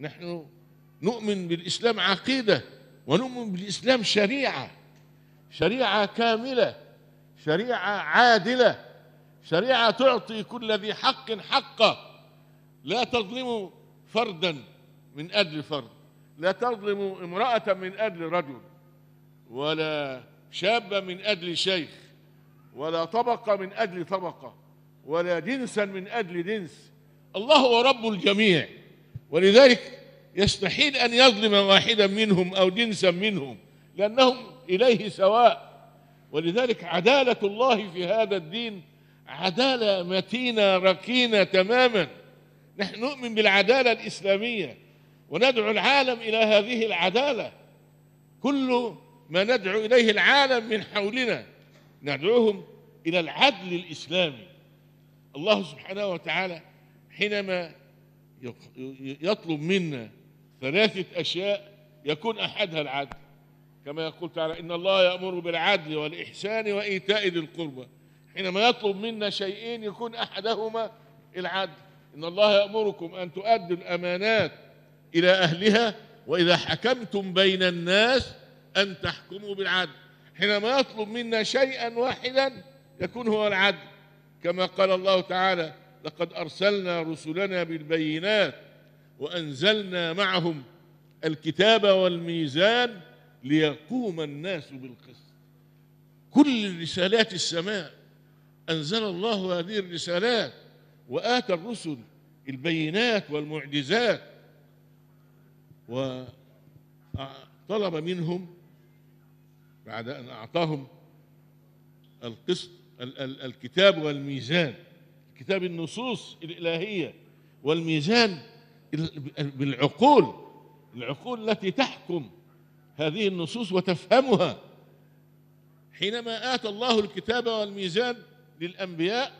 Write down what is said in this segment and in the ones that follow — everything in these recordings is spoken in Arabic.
نحن نؤمن بالإسلام عقيدة ونؤمن بالإسلام شريعة شريعة كاملة شريعة عادلة شريعة تعطي كل ذي حق حقه لا تظلم فردا من أجل فرد لا تظلم امرأة من أجل رجل ولا شاب من أجل شيخ ولا طبقة من أجل طبقة ولا جنسا من أجل جنس الله هو رب الجميع ولذلك يستحيل أن يظلم واحدا منهم أو جنسا منهم لأنهم إليه سواء ولذلك عدالة الله في هذا الدين عدالة متينة ركينة تماما نحن نؤمن بالعدالة الإسلامية وندعو العالم إلى هذه العدالة كل ما ندعو إليه العالم من حولنا ندعوهم إلى العدل الإسلامي الله سبحانه وتعالى حينما يطلب منا ثلاثة أشياء يكون أحدها العدل كما يقول تعالى إن الله يأمر بالعدل والإحسان وإيتاء ذي القربى حينما يطلب منا شيئين يكون أحدهما العدل إن الله يأمركم أن تؤدوا الأمانات إلى أهلها وإذا حكمتم بين الناس أن تحكموا بالعدل حينما يطلب منا شيئا واحدا يكون هو العدل كما قال الله تعالى لقد أرسلنا رسلنا بالبينات وأنزلنا معهم الكتاب والميزان ليقوم الناس بالقسط كل رسالات السماء أنزل الله هذه الرسالات وآتى الرسل البينات والمعجزات وطلب منهم بعد أن أعطاهم القسط الكتاب والميزان كتاب النصوص الإلهية والميزان بالعقول العقول التي تحكم هذه النصوص وتفهمها حينما آتى الله الكتاب والميزان للأنبياء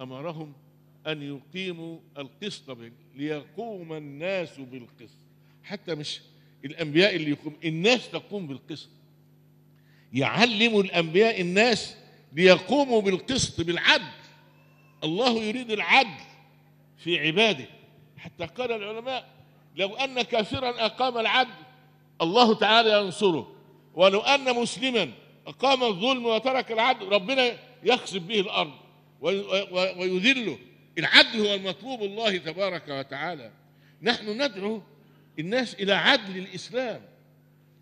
أمرهم أن يقيموا القسط ليقوم الناس بالقسط حتى مش الأنبياء اللي يقوم الناس تقوم بالقسط يعلم الأنبياء الناس ليقوموا بالقسط بالعدل الله يريد العدل في عباده حتى قال العلماء لو أن كافرا أقام العدل الله تعالى ينصره ولو أن مسلما أقام الظلم وترك العدل ربنا يخصب به الأرض ويذله العدل هو المطلوب الله تبارك وتعالى نحن ندعو الناس إلى عدل الإسلام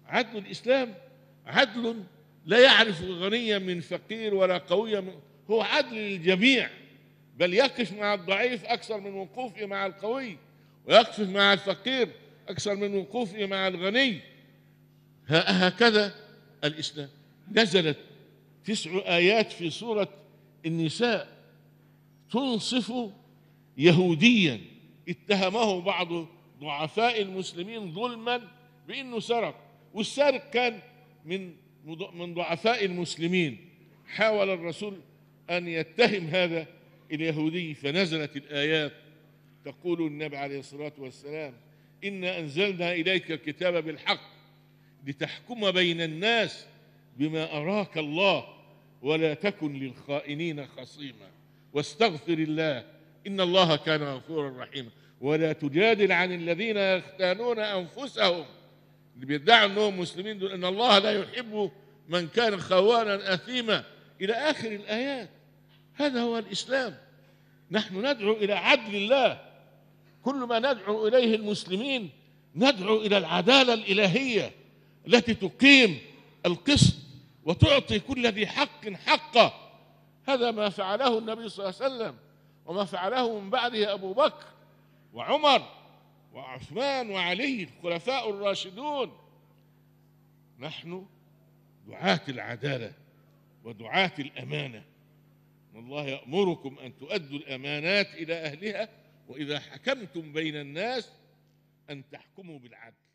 عدل الإسلام عدل لا يعرف غنيا من فقير ولا قويا من هو عدل للجميع بل يقف مع الضعيف أكثر من وقوفه مع القوي ويقف مع الفقير أكثر من وقوفه مع الغني هكذا الإسلام نزلت تسع آيات في سورة النساء تنصف يهوديا اتهمه بعض ضعفاء المسلمين ظلما بأنه سرق والسارق كان من من ضعفاء المسلمين حاول الرسول أن يتهم هذا اليهودي فنزلت الآيات تقول النبي عليه الصلاة والسلام إنا أنزلنا إليك الكتاب بالحق لتحكم بين الناس بما أراك الله ولا تكن للخائنين خصيما واستغفر الله إن الله كان غفورا رحيما ولا تجادل عن الذين يختانون أنفسهم اللي بيدعوا أنهم مسلمين دول إن الله لا يحب من كان خوانا أثيما إلى آخر الآيات هذا هو الإسلام نحن ندعو إلى عدل الله كل ما ندعو إليه المسلمين ندعو إلى العدالة الإلهية التي تقيم القسط وتعطي كل ذي حق حقه هذا ما فعله النبي صلى الله عليه وسلم وما فعله من بعده أبو بكر وعمر وعثمان وعلي الخلفاء الراشدون نحن دعاة العدالة ودعاة الأمانة الله يأمركم أن تؤدوا الأمانات إلى أهلها وإذا حكمتم بين الناس أن تحكموا بالعدل